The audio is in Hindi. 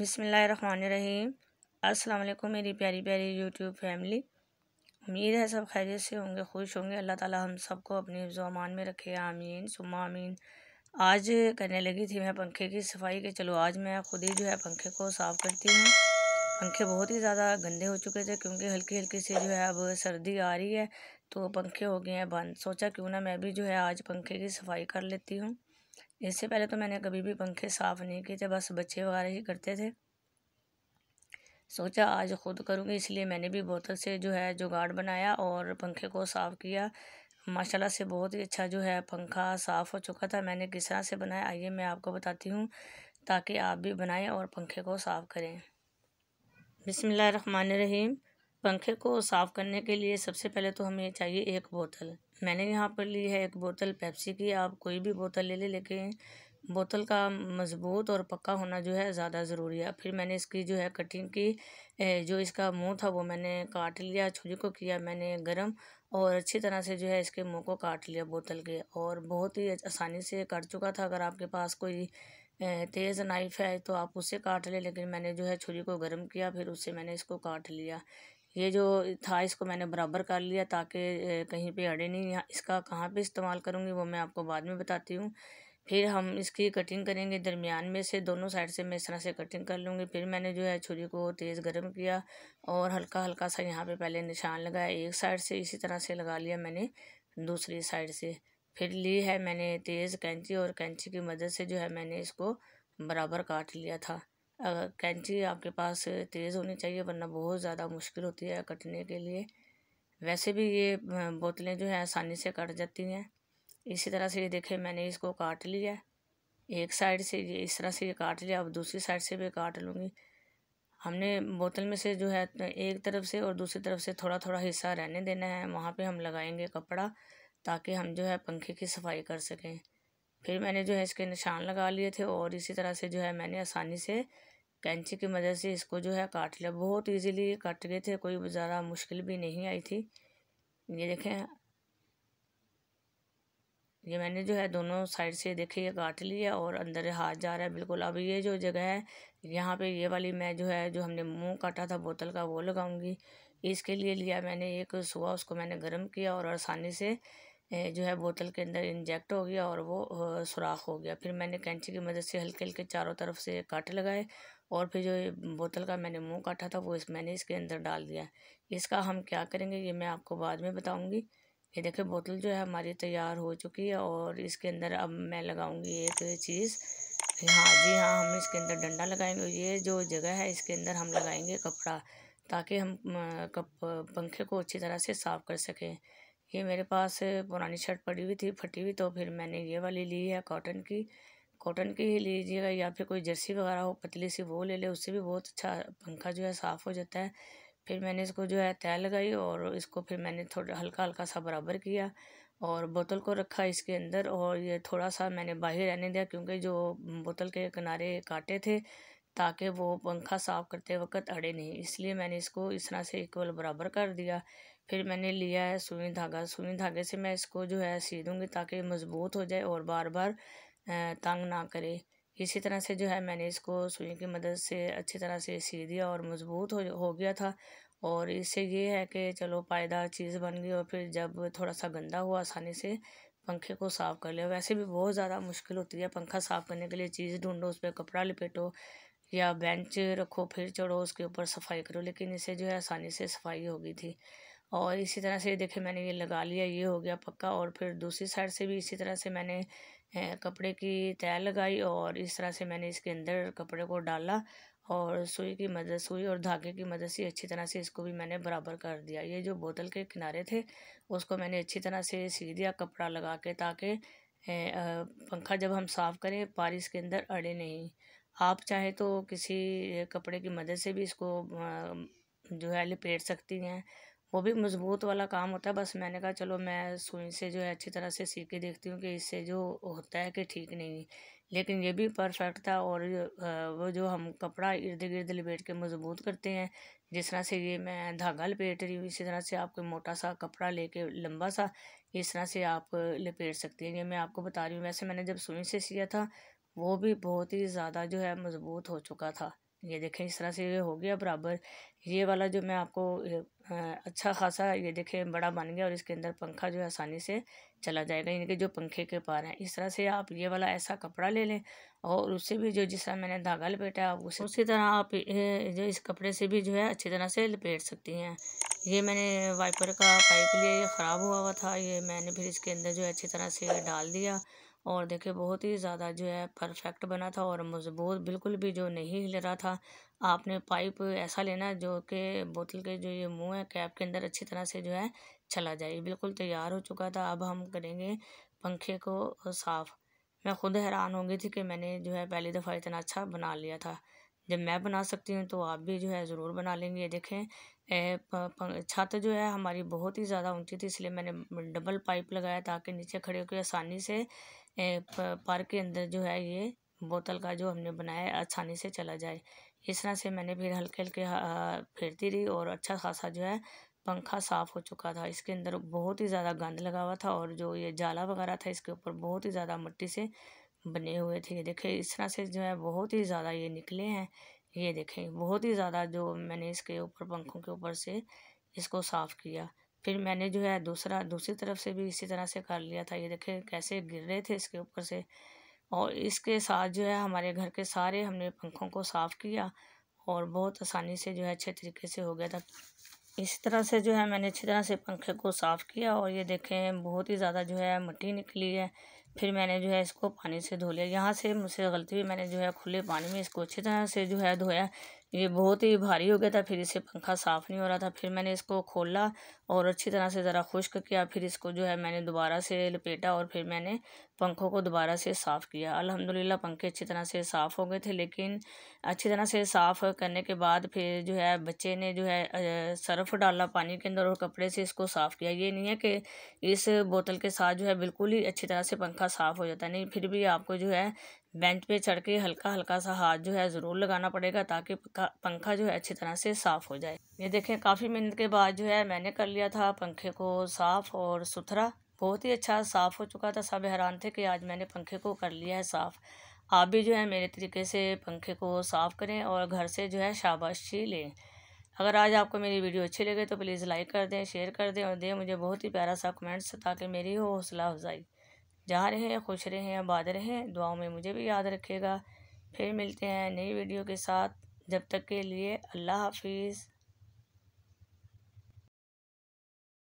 बिसमीम अस्सलाम मेरी प्यारी प्यारी यूट्यूब फैमिली उम्मीद है सब खैरियत से होंगे खुश होंगे अल्लाह ताला हम सबको अपने अमान में रखे आमीन सुम आमीन आज करने लगी थी मैं पंखे की सफाई के चलो आज मैं खुद ही जो है पंखे को साफ़ करती हूँ पंखे बहुत ही ज़्यादा गंदे हो चुके थे क्योंकि हल्की हल्की सी जो है अब सर्दी आ रही है तो पंखे हो गए हैं बंद सोचा क्यों ना मैं भी जो है आज पंखे की सफाई कर लेती हूँ इससे पहले तो मैंने कभी भी पंखे साफ़ नहीं किए थे बस बच्चे वगैरह ही करते थे सोचा आज ख़ुद करूँगी इसलिए मैंने भी बोतल से जो है जुगाड़ बनाया और पंखे को साफ़ किया माशाल्लाह से बहुत ही अच्छा जो है पंखा साफ़ हो चुका था मैंने किस तरह से बनाया आइए मैं आपको बताती हूँ ताकि आप भी बनाएं और पंखे को साफ़ करें बिसमीम पंखे को साफ़ करने के लिए सबसे पहले तो हमें चाहिए एक बोतल मैंने यहाँ पर ली है एक बोतल पेप्सी की आप कोई भी बोतल ले लें लेकिन बोतल का मज़बूत और पक्का होना जो है ज़्यादा ज़रूरी है फिर मैंने इसकी जो है कटिंग की जो इसका मुंह था वो मैंने काट लिया छुरी को किया मैंने गरम और अच्छी तरह से जो है इसके मुंह को काट लिया बोतल के और बहुत ही आसानी से कट चुका था अगर आपके पास कोई तेज़ नाइफ़ है तो आप उससे काट लें लेकिन मैंने जो है छुरी को गर्म किया फिर उससे मैंने इसको काट लिया ये जो था इसको मैंने बराबर कर लिया ताकि कहीं पे अड़े नहीं यहाँ इसका कहाँ पे इस्तेमाल करूँगी वो मैं आपको बाद में बताती हूँ फिर हम इसकी कटिंग करेंगे दरमियान में से दोनों साइड से मैं इस तरह से कटिंग कर लूँगी फिर मैंने जो है छुरी को तेज़ गर्म किया और हल्का हल्का सा यहाँ पे पहले निशान लगाया एक साइड से इसी तरह से लगा लिया मैंने दूसरी साइड से फिर ली है मैंने तेज़ कैंची और कैंची की मदद से जो है मैंने इसको बराबर काट लिया था कैंची आपके पास तेज़ होनी चाहिए वरना बहुत ज़्यादा मुश्किल होती है कटने के लिए वैसे भी ये बोतलें जो है आसानी से कट जाती हैं इसी तरह से ये देखें मैंने इसको काट लिया एक साइड से ये इस तरह से ये काट लिया अब दूसरी साइड से भी काट लूँगी हमने बोतल में से जो है एक तरफ से और दूसरी तरफ से थोड़ा थोड़ा हिस्सा रहने देना है वहाँ पे हम लगाएंगे कपड़ा ताकि हम जो है पंखे की सफाई कर सकें फिर मैंने जो है इसके निशान लगा लिए थे और इसी तरह से जो है मैंने आसानी से कैंची की मदद से इसको जो है काट लिया बहुत इजीली काट गए थे कोई ज़्यादा मुश्किल भी नहीं आई थी ये देखें ये मैंने जो है दोनों साइड से देखे ये काट लिया और अंदर हाथ जा रहा है बिल्कुल अब ये जो जगह है यहाँ पे ये वाली मैं जो है जो हमने मुंह काटा था बोतल का वो लगाऊंगी इसके लिए लिया मैंने एक सुबह उसको मैंने गर्म किया और आसानी से जो है बोतल के अंदर इंजेक्ट हो गया और वो सुराख हो गया फिर मैंने कैंची की मदद से हल्के हल्के चारों तरफ से काटे लगाए और फिर जो बोतल का मैंने मुंह काटा था वो इस मैंने इसके अंदर डाल दिया इसका हम क्या करेंगे ये मैं आपको बाद में बताऊँगी ये देखिए बोतल जो है हमारी तैयार हो चुकी है और इसके अंदर अब मैं लगाऊँगी एक चीज़ हाँ जी हाँ हम इसके अंदर डंडा लगाएंगे ये जो जगह है इसके अंदर हम लगाएंगे कपड़ा ताकि हम कप पंखे को अच्छी तरह से साफ़ कर सकें ये मेरे पास पुरानी शर्ट पड़ी हुई थी फटी हुई तो फिर मैंने ये वाली ली है कॉटन की कॉटन की ही लीजिएगा या फिर कोई जर्सी वगैरह हो पतली सी वो ले ले उससे भी बहुत अच्छा पंखा जो है साफ़ हो जाता है फिर मैंने इसको जो है तय लगाई और इसको फिर मैंने थोड़ा हल्का हल्का सा बराबर किया और बोतल को रखा इसके अंदर और ये थोड़ा सा मैंने बाहर रहने दिया क्योंकि जो बोतल के किनारे काटे थे ताकि वो पंखा साफ़ करते वक्त अड़े नहीं इसलिए मैंने इसको इस तरह से इक्वल बराबर कर दिया फिर मैंने लिया है सुई धागा सुई धागे से मैं इसको जो है सी दूँगी ताकि मज़बूत हो जाए और बार बार तंग ना करे इसी तरह से जो है मैंने इसको सुई की मदद से अच्छी तरह से सी दिया और मज़बूत हो हो गया था और इससे ये है कि चलो पायदार चीज़ बन गई और फिर जब थोड़ा सा गंदा हुआ आसानी से पंखे को साफ़ कर लिया वैसे भी बहुत ज़्यादा मुश्किल होती है पंखा साफ़ करने के लिए चीज़ ढूंढो उस पर कपड़ा लपेटो या बेंच रखो फिर चढ़ो उसके ऊपर सफाई करो लेकिन इसे जो है आसानी से सफाई हो गई थी और इसी तरह से देखे मैंने ये लगा लिया ये हो गया पक्का और फिर दूसरी साइड से भी इसी तरह से मैंने कपड़े की तय लगाई और इस तरह से मैंने इसके अंदर कपड़े को डाला और सुई की मदद सुई और धागे की मदद से अच्छी तरह से इसको भी मैंने बराबर कर दिया ये जो बोतल के किनारे थे उसको मैंने अच्छी तरह से सी दिया कपड़ा लगा के ताकि पंखा जब हम साफ़ करें बारिश के अंदर अड़े नहीं आप चाहे तो किसी कपड़े की मदद से भी इसको जो है लपेट सकती हैं वो भी मज़बूत वाला काम होता है बस मैंने कहा चलो मैं सुई से जो है अच्छी तरह से सीख के देखती हूँ कि इससे जो होता है कि ठीक नहीं लेकिन ये भी परफेक्ट था और वो जो हम कपड़ा इर्द गिर्द लपेट के मज़बूत करते हैं जिस तरह से ये मैं धागा लपेट रही हूँ इसी तरह से आप कोई मोटा सा कपड़ा लेके लंबा सा इस तरह से आप लपेट सकती हैं ये मैं आपको बता रही हूँ वैसे मैंने जब सुई से सिया था वो भी बहुत ही ज़्यादा जो है मज़बूत हो चुका था ये देखें इस तरह से ये हो गया बराबर ये वाला जो मैं आपको अच्छा खासा ये देखें बड़ा बन गया और इसके अंदर पंखा जो है आसानी से चला जाएगा यानी कि जो पंखे के पार हैं इस तरह से आप ये वाला ऐसा कपड़ा ले लें और उससे भी जो जिस तरह मैंने धागा लपेटा है आप उसे उसी तरह आप जो इस कपड़े से भी जो है अच्छी तरह से लपेट सकती हैं ये मैंने वाइपर का पाइप लिया ये ख़राब हुआ हुआ था ये मैंने फिर इसके अंदर जो है अच्छी तरह से डाल दिया और देखिए बहुत ही ज़्यादा जो है परफेक्ट बना था और मजबूत बिल्कुल भी जो नहीं हिल रहा था आपने पाइप ऐसा लेना जो कि बोतल के जो ये मुंह है कैप के अंदर अच्छी तरह से जो है चला जाए बिल्कुल तैयार हो चुका था अब हम करेंगे पंखे को साफ़ मैं खुद हैरान हो गई थी कि मैंने जो है पहली दफ़ा इतना अच्छा बना लिया था जब मैं बना सकती हूँ तो आप भी जो है ज़रूर बना लेंगे देखें छत जो है हमारी बहुत ही ज़्यादा ऊंची थी इसलिए मैंने डबल पाइप लगाया ताकि नीचे खड़े होकर आसानी से ए पार्क के अंदर जो है ये बोतल का जो हमने बनाया आसानी से चला जाए इस तरह से मैंने फिर हल्के हल्के फेरती रही और अच्छा खासा जो है पंखा साफ़ हो चुका था इसके अंदर बहुत ही ज़्यादा गंद लगा हुआ था और जो ये जाला वगैरह था इसके ऊपर बहुत ही ज़्यादा मिट्टी से बने हुए थे ये देखें इस तरह से जो है बहुत ही ज़्यादा ये निकले हैं ये देखें बहुत ही ज़्यादा जो मैंने इसके ऊपर पंखों के ऊपर से इसको साफ़ किया फिर मैंने जो है दूसरा दूसरी तरफ से भी इसी तरह से कर लिया था ये देखें कैसे गिर रहे थे इसके ऊपर से और इसके साथ जो है हमारे घर के सारे हमने पंखों को साफ़ किया और बहुत आसानी से जो है अच्छे तरीके से हो गया था इसी तरह से जो है मैंने अच्छी तरह से पंखे को साफ़ किया और ये देखें बहुत ही ज़्यादा जो है मिट्टी निकली है फिर मैंने जो है इसको पानी से धो लिया यहाँ से मुझसे गलती हुई मैंने जो है खुले पानी में इसको अच्छी तरह से जो है धोया ये बहुत ही भारी हो गया था फिर इसे पंखा साफ़ नहीं हो रहा था फिर मैंने इसको खोला और अच्छी तरह से ज़रा खुश्क किया फिर इसको जो है मैंने दोबारा से लपेटा और फिर मैंने पंखों को दोबारा से साफ़ किया अल्हम्दुलिल्लाह पंखे अच्छी तरह से साफ़ हो गए थे लेकिन अच्छी तरह से साफ़ करने के बाद फिर जो है बच्चे ने जो है सर्फ डाला पानी के अंदर और कपड़े से इसको साफ़ किया ये नहीं है कि इस बोतल के साथ जो है बिल्कुल ही अच्छी तरह से पंखा साफ़ हो जाता है नहीं फिर भी आपको जो है बेंच पे चढ़ के हल्का हल्का सा हाथ जो है ज़रूर लगाना पड़ेगा ताकि पंखा जो है अच्छी तरह से साफ़ हो जाए ये देखें काफ़ी मेहनत के बाद जो है मैंने कर लिया था पंखे को साफ़ और सुथरा बहुत ही अच्छा साफ़ हो चुका था सब हैरान थे कि आज मैंने पंखे को कर लिया है साफ़ आप भी जो है मेरे तरीके से पंखे को साफ़ करें और घर से जो है शाबाशी लें अगर आज आपको मेरी वीडियो अच्छी लगे तो प्लीज़ लाइक कर दें शेयर कर दें और दें मुझे बहुत ही प्यारा सा कमेंट्स ताकि मेरी हो हौसला अफजाई जा रहे हैं खुश रहें आबाद रहें दुआओं में मुझे भी याद रखेगा फिर मिलते हैं नई वीडियो के साथ जब तक के लिए अल्लाह हाफिज़